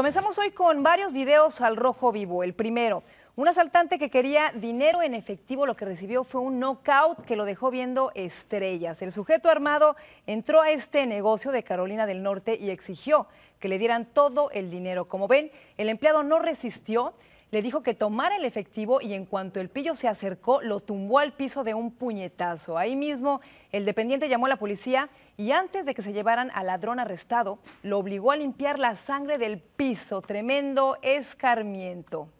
Comenzamos hoy con varios videos al rojo vivo. El primero, un asaltante que quería dinero en efectivo, lo que recibió fue un knockout que lo dejó viendo estrellas. El sujeto armado entró a este negocio de Carolina del Norte y exigió que le dieran todo el dinero. Como ven, el empleado no resistió le dijo que tomara el efectivo y en cuanto el pillo se acercó, lo tumbó al piso de un puñetazo. Ahí mismo, el dependiente llamó a la policía y antes de que se llevaran al ladrón arrestado, lo obligó a limpiar la sangre del piso. Tremendo escarmiento.